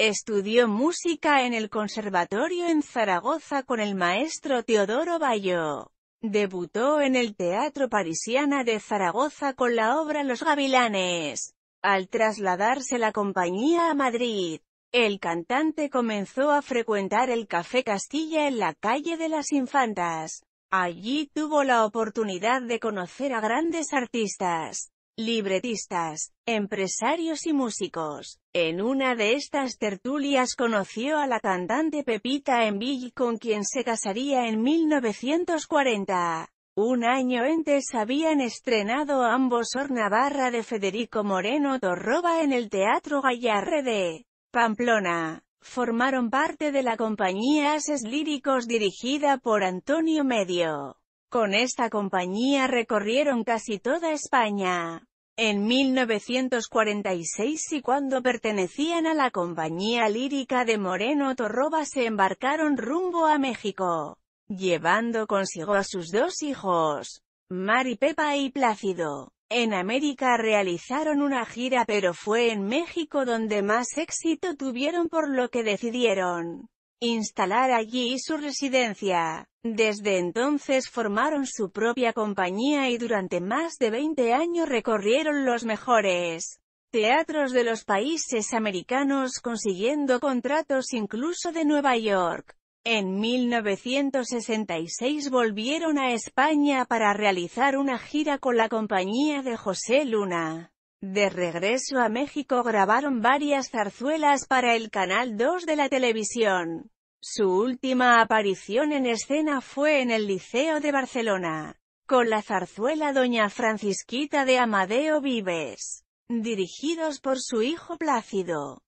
Estudió música en el conservatorio en Zaragoza con el maestro Teodoro Bayo. Debutó en el Teatro Parisiana de Zaragoza con la obra Los Gavilanes. Al trasladarse la compañía a Madrid, el cantante comenzó a frecuentar el Café Castilla en la calle de las Infantas. Allí tuvo la oportunidad de conocer a grandes artistas, libretistas, empresarios y músicos. En una de estas tertulias conoció a la cantante Pepita Envigli con quien se casaría en 1940. Un año antes habían estrenado ambos Ornavarra de Federico Moreno Torroba en el Teatro Gallarre de Pamplona. Formaron parte de la compañía Ases Líricos dirigida por Antonio Medio. Con esta compañía recorrieron casi toda España en 1946 y cuando pertenecían a la compañía lírica de Moreno Torroba se embarcaron rumbo a México, llevando consigo a sus dos hijos, Mari Pepa y Plácido. En América realizaron una gira pero fue en México donde más éxito tuvieron por lo que decidieron instalar allí su residencia. Desde entonces formaron su propia compañía y durante más de 20 años recorrieron los mejores teatros de los países americanos consiguiendo contratos incluso de Nueva York. En 1966 volvieron a España para realizar una gira con la compañía de José Luna. De regreso a México grabaron varias zarzuelas para el Canal 2 de la televisión. Su última aparición en escena fue en el Liceo de Barcelona, con la zarzuela Doña Francisquita de Amadeo Vives, dirigidos por su hijo Plácido.